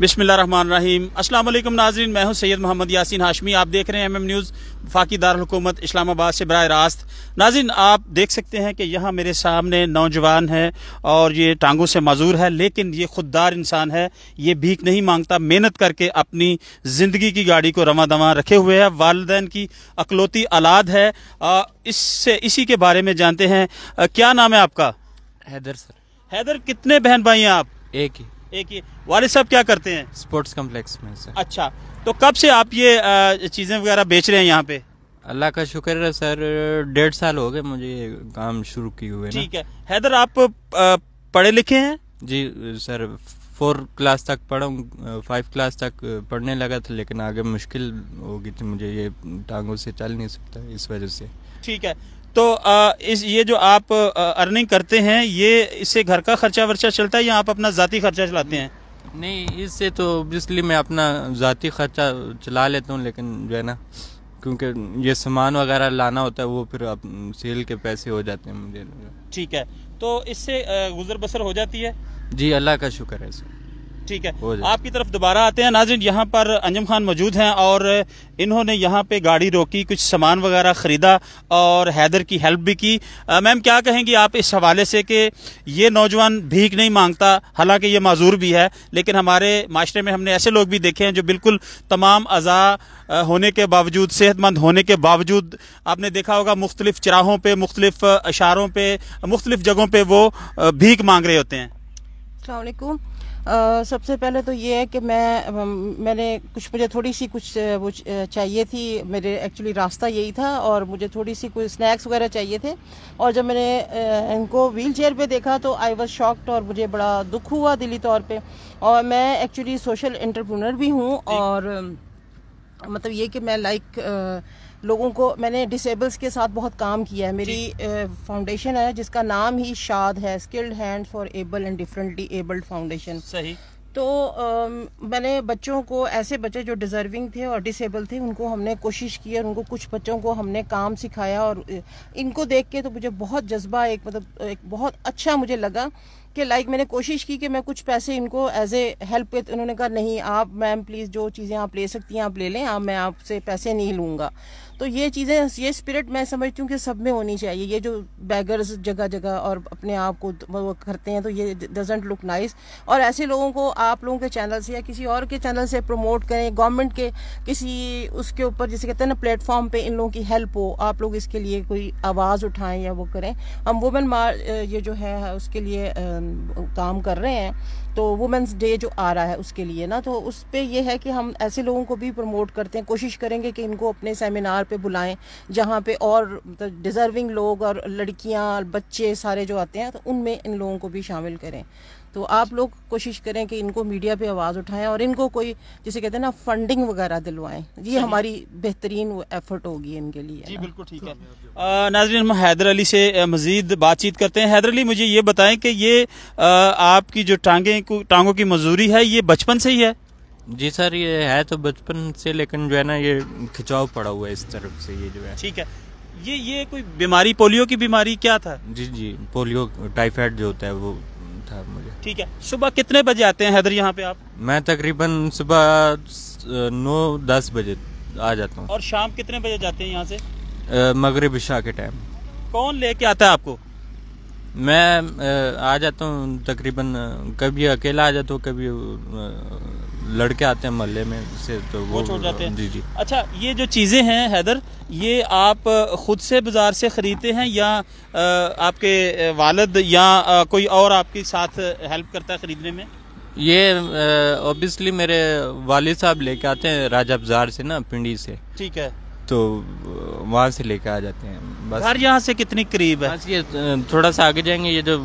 बिसमीम अस्सलाम वालेकुम नाजरीन मैं हूं सैयद मोहम्मद यासिन हाशमी आप देख रहे हैं एमएम न्यूज़ फाकी दारकूमत इस्लामाबाद से बरह रास्त नाजिन आप देख सकते हैं कि यहाँ मेरे सामने नौजवान है और ये टांगों से मजूर है लेकिन ये खुददार इंसान है ये भीख नहीं मांगता मेहनत करके अपनी ज़िंदगी की गाड़ी को रवा दवा रखे हुए है वालदेन की अकलौती औलाद है इससे इसी के बारे में जानते हैं क्या नाम है आपका हैदर सर हैदर कितने बहन भाई हैं आप एक ही एक ही वाले साहब क्या करते हैं स्पोर्ट्स कम्प्लेक्स में सर अच्छा तो कब से आप ये चीज़ें वगैरह बेच रहे हैं यहाँ पे अल्लाह का शुक्र है सर डेढ़ साल हो गए मुझे काम शुरू किए हुए ठीक है हैदर आप पढ़े लिखे हैं जी सर फोर क्लास तक पढ़ा फाइव क्लास तक पढ़ने लगा था लेकिन आगे मुश्किल होगी थी तो मुझे ये टांगों से चल नहीं सकता इस वजह से ठीक है तो आ, इस ये जो आप आ, अर्निंग करते हैं ये इससे घर का खर्चा वर्चा चलता है या आप अपना ज़ाती खर्चा चलाते हैं नहीं इससे तो इसलिए मैं अपना ज़ाती खर्चा चला लेता हूँ लेकिन जो है ना क्योंकि ये सामान वगैरह लाना होता है वो फिर आप सेल के पैसे हो जाते हैं मुझे ठीक है तो इससे गुजर बसर हो जाती है जी अल्लाह का शुक्र है सर ठीक है आपकी तरफ दोबारा आते हैं नाजिन यहाँ पर अंजम खान मौजूद हैं और इन्होंने यहाँ पे गाड़ी रोकी कुछ सामान वगैरह ख़रीदा और हैदर की हेल्प भी की मैम क्या कहेंगी आप इस हवाले से कि ये नौजवान भीख नहीं मांगता हालांकि ये माजूर भी है लेकिन हमारे माशरे में हमने ऐसे लोग भी देखे हैं जो बिल्कुल तमाम अज़ा होने के बावजूद सेहतमंद होने के बावजूद आपने देखा होगा मुख्तलिफ चराहों पर मुख्तलिफ इशारों पर मुख्तलिफ जगहों पर वो भीख मांग रहे होते हैं सबसे पहले तो ये है कि मैं मैंने कुछ मुझे थोड़ी सी कुछ वो चाहिए थी मेरे एक्चुअली रास्ता यही था और मुझे थोड़ी सी कुछ स्नैक्स वगैरह चाहिए थे और जब मैंने इनको व्हील चेयर पर देखा तो आई वॉज शॉक्ड और मुझे बड़ा दुख हुआ दिली तौर पर और मैं एक्चुअली सोशल इंटरप्रूनर भी हूँ और मतलब ये कि मैं लाइक like, लोगों को मैंने डिसेबल्स के साथ बहुत काम किया है मेरी फाउंडेशन है जिसका नाम ही शाद है skilled hand for able and differently abled foundation सही तो आ, मैंने बच्चों को ऐसे बच्चे जो डिज़र्विंग थे और डिसेबल थे उनको हमने कोशिश की और उनको कुछ बच्चों को हमने काम सिखाया और इनको देख के तो मुझे बहुत जज्बा एक मतलब एक बहुत अच्छा मुझे लगा कि लाइक मैंने कोशिश की कि मैं कुछ पैसे इनको एज ए हेल्प उन्होंने कहा नहीं आप मैम प्लीज़ जो चीज़ें आप ले सकती हैं आप ले लें आप मैं आपसे पैसे नहीं लूँगा तो ये चीज़ें ये स्पिरिट मैं समझती हूँ कि सब में होनी चाहिए ये जो बैगर्स जगह जगह और अपने आप को वो करते हैं तो ये डजेंट लुक नाइस और ऐसे लोगों को आप लोगों के चैनल से या किसी और के चैनल से प्रमोट करें गवर्नमेंट के किसी उसके ऊपर जैसे कहते हैं ना प्लेटफॉर्म पे इन लोगों की हेल्प हो आप लोग इसके लिए कोई आवाज़ उठाएं या वो करें हम वुमेन मार ये जो है उसके लिए काम कर रहे हैं तो वुमेंस डे जो आ रहा है उसके लिए ना तो उस पर यह है कि हम ऐसे लोगों को भी प्रमोट करते हैं कोशिश करेंगे कि इनको अपने सेमिनार पे बुलाएं जहाँ पे और मतलब डिज़र्विंग लोग और लड़कियाँ बच्चे सारे जो आते हैं तो उनमें इन लोगों को भी शामिल करें तो आप लोग कोशिश करें कि इनको मीडिया पे आवाज़ उठाएं और इनको कोई जिसे कहते हैं ना फंडिंग वगैरह दिलवाएं ये हमारी बेहतरीन एफर्ट होगी इनके लिए जी बिल्कुल ठीक तो है नाजरीन हम हैदर अली से मज़ीद बातचीत करते हैं हैदर अली मुझे ये बताएं कि ये आपकी जो टांगें टांगों की मजदूरी है ये बचपन से ही है जी सर ये है तो बचपन से लेकिन जो है ना ये खिंचाव पड़ा हुआ है इस तरफ से ये जो है ठीक है ये ये कोई बीमारी पोलियो की बीमारी क्या था जी जी पोलियो टाइफाइड जो होता है वो था मुझे ठीक है सुबह कितने बजे आते हैं हैदर यहाँ पे आप मैं तकरीबन सुबह नौ दस बजे आ जाता हूँ और शाम कितने बजे जाते हैं यहाँ से मगरब शाह के टाइम कौन लेके आता है आपको मैं आ जाता हूँ तकरीबन कभी अकेला आ जाता हूँ कभी लड़के आते हैं मोहल्ले में से तो वो छोड़ जाते हैं जी जी अच्छा ये जो चीज़ें हैं हैदर ये आप ख़ुद से बाज़ार से ख़रीदते हैं या आपके वालद या कोई और आपके साथ हेल्प करता है ख़रीदने में ये ऑब्वियसली मेरे वालिद साहब लेके आते हैं राजा बाजार से ना पिंडी से ठीक है तो वहाँ से लेकर आ जाते हैं बस घर यहाँ से कितनी करीब है ये थोड़ा सा आगे जाएंगे ये जो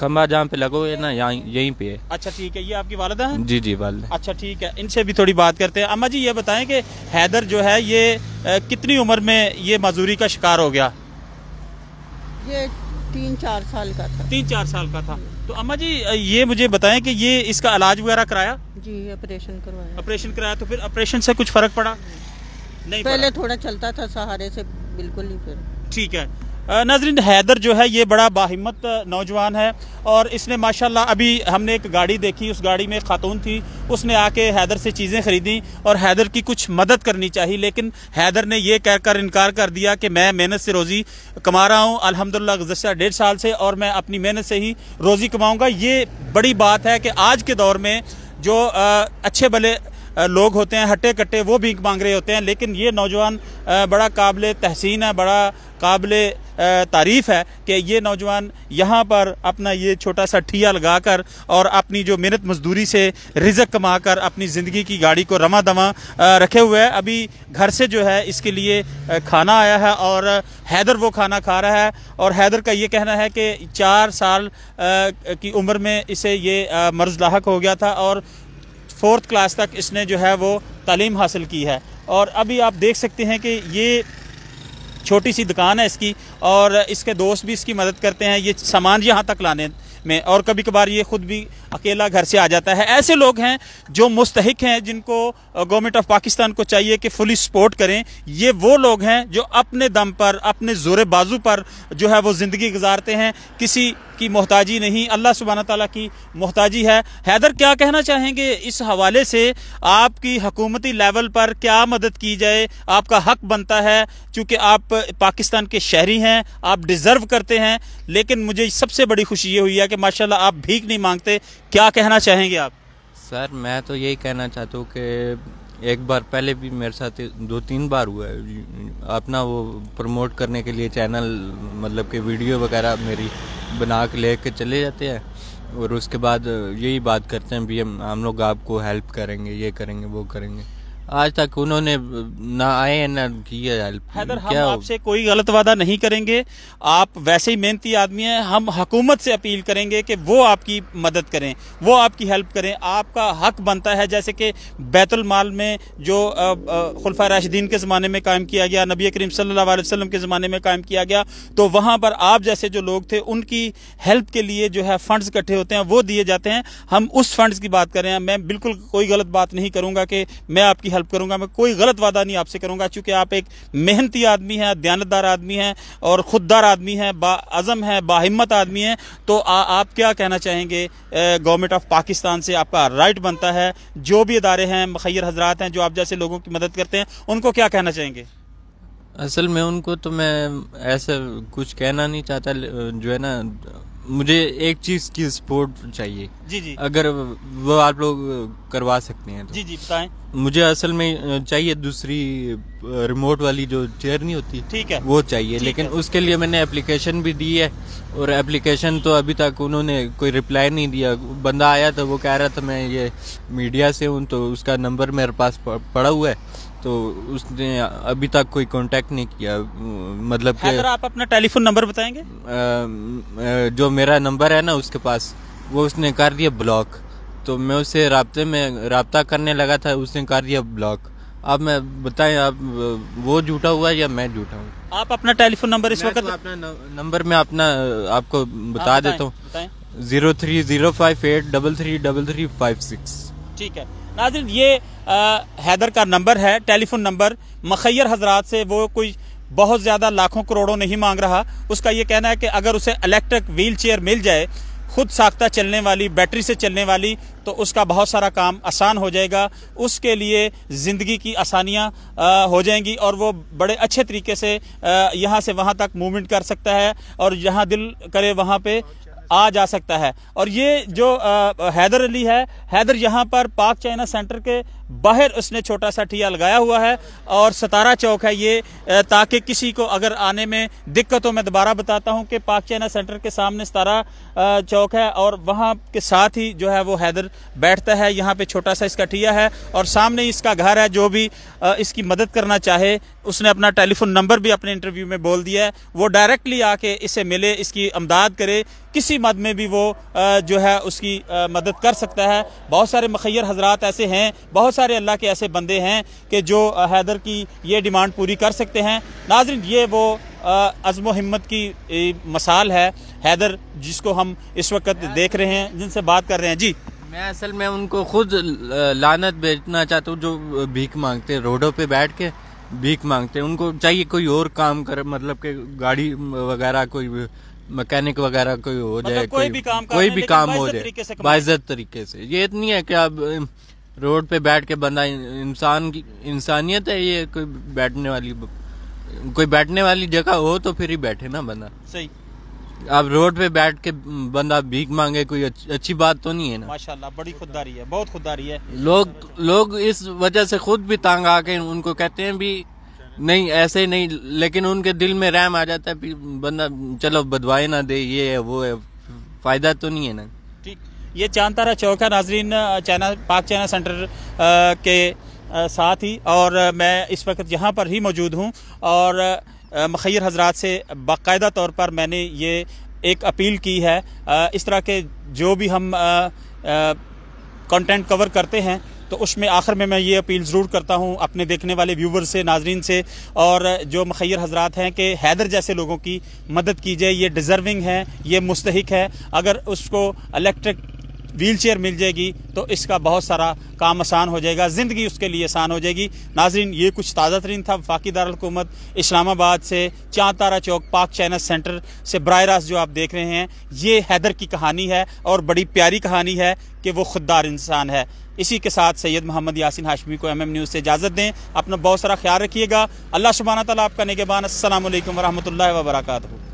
खम्बा जहाँ पे लगो है ना यहाँ यहीं पे है अच्छा ठीक है ये आपकी वालदा है जी जी वाल अच्छा ठीक है इनसे भी थोड़ी बात करते हैं अम्मा जी ये बताएं कि हैदर जो है ये कितनी उम्र में ये मजदूरी का शिकार हो गया ये तीन चार साल का था तीन चार साल का था तो अम्मा जी ये मुझे बताएं कि ये इसका इलाज वगैरह कराया जी ऑपरेशन करवाया ऑपरेशन कराया तो फिर ऑपरेशन से कुछ फर्क पड़ा नहीं पहले थोड़ा चलता था सहारे से बिल्कुल नहीं फिर ठीक है नजरिन हैदर जो है ये बड़ा बाहिमत नौजवान है और इसने माशाल्लाह अभी हमने एक गाड़ी देखी उस गाड़ी में खातून थी उसने आके हैदर से चीज़ें खरीदी और हैदर की कुछ मदद करनी चाहिए लेकिन हैदर ने यह कहकर इनकार कर दिया कि मैं मेहनत से रोज़ी कमा रहा हूँ अलहमदिल्ला गुजशत डेढ़ साल से और मैं अपनी मेहनत से ही रोज़ी कमाऊँगा ये बड़ी बात है कि आज के दौर में जो अच्छे भले लोग होते हैं हट्टे कट्टे वो भीख मांग रहे होते हैं लेकिन ये नौजवान बड़ा काबिल तहसीन है बड़ा काबिल तारीफ़ है कि ये नौजवान यहाँ पर अपना ये छोटा सा ठिया लगा कर और अपनी जो मेहनत मजदूरी से रिजक कमा कर अपनी ज़िंदगी की गाड़ी को रमा दमा रखे हुए हैं अभी घर से जो है इसके लिए खाना आया है और हैदर वो खाना खा रहा है और हैदर का ये कहना है कि चार साल की उम्र में इसे ये मर्ज़ लाक हो गया था और फोर्थ क्लास तक इसने जो है वो तालीम हासिल की है और अभी आप देख सकते हैं कि ये छोटी सी दुकान है इसकी और इसके दोस्त भी इसकी मदद करते हैं ये सामान यहाँ तक लाने में और कभी कभार ये ख़ुद भी अकेला घर से आ जाता है ऐसे लोग हैं जो मुस्तक हैं जिनको गवर्नमेंट ऑफ पाकिस्तान को चाहिए कि फुली सपोर्ट करें ये वो लोग हैं जो अपने दम पर अपने जोर बाजू पर जो है वो ज़िंदगी गुजारते हैं किसी की मोहताजी नहीं अल्लाह सुबहाना तला की मोहताजी है हैदर क्या कहना चाहेंगे इस हवाले से आपकी हकूमती लेवल पर क्या मदद की जाए आपका हक बनता है चूँकि आप पाकिस्तान के शहरी हैं आप डिज़र्व करते हैं लेकिन मुझे सबसे बड़ी खुशी ये हुई है कि माशाल्लाह आप भीख नहीं मांगते क्या कहना चाहेंगे आप सर मैं तो यही कहना चाहता हूँ कि एक बार पहले भी मेरे साथ दो तीन बार हुआ है अपना वो प्रमोट करने के लिए चैनल मतलब कि वीडियो वगैरह मेरी बना के ले के चले जाते हैं और उसके बाद यही बात करते हैं भी हम हम लोग आपको हेल्प करेंगे ये करेंगे वो करेंगे आज तक उन्होंने ना आए ना किया हैदर हम आपसे कोई गलत वादा नहीं करेंगे आप वैसे ही मेहनती आदमी हैं हम हकूमत से अपील करेंगे कि वो आपकी मदद करें वो आपकी हेल्प करें आपका हक बनता है जैसे कि माल में जो खुलफा राशिदीन के ज़माने में कायम किया गया नबी करीम सल्लल्लाहु अलैहि वसल्लम के ज़माने में कायम किया गया तो वहाँ पर आप जैसे जो लोग थे उनकी हेल्प के लिए जो है फंड्स इकट्ठे होते हैं वो दिए जाते हैं हम उस फंड्स की बात करें मैं बिल्कुल कोई गलत बात नहीं करूँगा कि मैं आपकी हेल्प करूंगा मैं कोई गलत वादा नहीं आपसे करूंगा क्योंकि आप एक मेहनती आदमी हैं दयानतदार आदमी हैं और खुददार आदमी हैं बाज़म है बाहिम्मत आदमी हैं तो आ, आप क्या कहना चाहेंगे गवर्नमेंट ऑफ पाकिस्तान से आपका राइट बनता है जो भी इदारे हैं मखैर हजरात हैं जो आप जैसे लोगों की मदद करते हैं उनको क्या कहना चाहेंगे असल में उनको तो मैं ऐसा कुछ कहना नहीं चाहता जो है ना मुझे एक चीज की सपोर्ट चाहिए जी जी अगर वो आप लोग करवा सकते हैं तो। जी जी बताएं मुझे असल में चाहिए दूसरी रिमोट वाली जो चेयर नहीं होती ठीक है वो चाहिए लेकिन उसके लिए मैंने एप्लीकेशन भी दी है और एप्लीकेशन तो अभी तक उन्होंने कोई रिप्लाई नहीं दिया बंदा आया तो वो कह रहा था मैं ये मीडिया से हूँ तो उसका नंबर मेरे पास पड़ा हुआ है तो उसने अभी तक कोई कांटेक्ट नहीं किया मतलब कि आप अपना टेलीफोन नंबर बताएंगे आ, जो मेरा नंबर है ना उसके पास वो उसने कर दिया ब्लॉक तो मैं उससे रबते में रबता करने लगा था उसने कर दिया ब्लॉक आप मैं बताएं आप वो झूठा हुआ है या मैं झूठा हूँ आप अपना टेलीफोन नंबर इस वक्त तो अपना नंबर में अपना आपको बता देता हूँ zero three zero five eight double three double three five six ठीक है नाजिन ये आ, हैदर का नंबर है टेलीफोन नंबर मखैर हजरात से वो कोई बहुत ज़्यादा लाखों करोड़ों नहीं मांग रहा उसका ये कहना है कि अगर उसे इलेक्ट्रिक व्हील चेयर मिल जाए खुद साख्ता चलने वाली बैटरी से चलने वाली तो उसका बहुत सारा काम आसान हो जाएगा उसके लिए ज़िंदगी की आसानियाँ हो जाएंगी और वो बड़े अच्छे तरीके से यहाँ से वहाँ तक मूवमेंट कर सकता है और जहाँ दिल करे वहाँ पे आ जा सकता है और ये जो हैदर अली है हैदर यहाँ पर पाक चाइना सेंटर के बाहर उसने छोटा सा ठिया लगाया हुआ है और सतारा चौक है ये ताकि किसी को अगर आने में दिक्कत हो मैं दोबारा बताता हूँ कि पाक चाइना सेंटर के सामने सतारा चौक है और वहाँ के साथ ही जो है वो हैदर बैठता है यहाँ पे छोटा सा इसका ठिया है और सामने इसका घर है जो भी इसकी मदद करना चाहे उसने अपना टेलीफोन नंबर भी अपने इंटरव्यू में बोल दिया है वो डायरेक्टली आके इसे मिले इसकी अमदाद करे किसी मद में भी वो जो है उसकी मदद कर सकता है बहुत सारे मखैर हजरात ऐसे हैं बहुत सारे अल्लाह के ऐसे बंदे हैं कि जो हैदर की ये डिमांड पूरी कर सकते हैं नाजरन ये वो अज़म हिम्मत की मसाल है हैदर जिसको हम इस वक्त देख रहे हैं जिनसे बात कर रहे हैं जी मैं असल में उनको खुद लानत भेजना चाहता हूँ जो भीख मांगते हैं रोडों पे बैठ के भीख मांगते हैं उनको चाहिए कोई और काम करे मतलब के गाड़ी वगैरह कोई मैकेनिक वगैरह कोई हो मतलब जाए मतलब कोई, कोई भी काम कोई भी काम हो जाए बाइज्जत तरीके से ये इतनी है कि आप रोड पे बैठ के बंदा इंसान की इंसानियत है ये कोई बैठने वाली कोई बैठने वाली जगह हो तो फिर ही बैठे ना बंदा सही आप रोड पे बैठ के बंदा भीख मांगे कोई अच्छी बात तो नहीं है ना माशाल्लाह बड़ी खुददारी है बहुत खुददारी है लोग लोग इस वजह से खुद भी तांग आके उनको कहते हैं भी नहीं ऐसे ही नहीं लेकिन उनके दिल में रैम आ जाता है बंदा चलो बदवाए ना दे ये है वो है फायदा तो नहीं है ना ये चांद तारा चौक है नाजरीन चाइना पाक चाइना सेंटर के साथ ही और मैं इस वक्त यहाँ पर ही मौजूद हूँ और मखीर हजरात से बाकायदा तौर पर मैंने ये एक अपील की है इस तरह के जो भी हम कंटेंट कवर करते हैं तो उसमें आखिर में मैं ये अपील ज़रूर करता हूँ अपने देखने वाले व्यूवर से नाजरीन से और जो मखीर हजरात हैं कि हैदर जैसे लोगों की मदद कीजिए ये डिज़र्विंग है ये मुस्तक है अगर उसको इलेक्ट्रिक व्हीलचेयर मिल जाएगी तो इसका बहुत सारा काम आसान हो जाएगा ज़िंदगी उसके लिए आसान हो जाएगी नाजरीन ये कुछ ताज़ा तरीन था वफाकी दारकूमत इस्लामाबाद से चाँद तारा चौक पाक चाइना सेंटर से बर रास्त जो आप देख रहे हैं ये हैदर की कहानी है और बड़ी प्यारी कहानी है कि वो खुददार इंसान है इसी के साथ सैयद मोहम्मद यासिन हाशमी को एम एम न्यूज़ से इजाज़त दें अपना बहुत सारा ख्याल रखिएगा अल्लाह शुबाना तला आपका नगेबान असल वरहमल वर्का